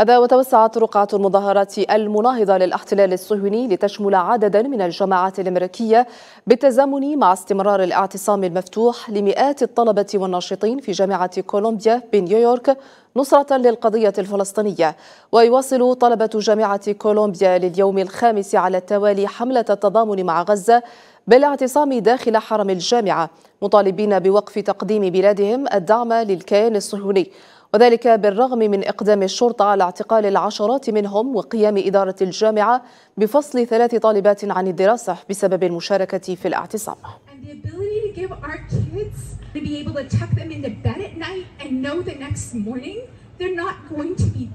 هذا وتوسعت رقعة المظاهرات المناهضة للاحتلال الصهيوني لتشمل عددا من الجماعات الأمريكية بالتزامن مع استمرار الاعتصام المفتوح لمئات الطلبة والناشطين في جامعة كولومبيا بنيويورك نصرة للقضية الفلسطينية ويواصل طلبة جامعة كولومبيا لليوم الخامس على التوالي حملة التضامن مع غزة بالاعتصام داخل حرم الجامعة مطالبين بوقف تقديم بلادهم الدعم للكيان الصهيوني وذلك بالرغم من إقدام الشرطة على اعتقال العشرات منهم وقيام إدارة الجامعة بفصل ثلاث طالبات عن الدراسة بسبب المشاركة في الاعتصام ability to give our kids to be able to tuck them into bed at night and know the next morning they're not going to be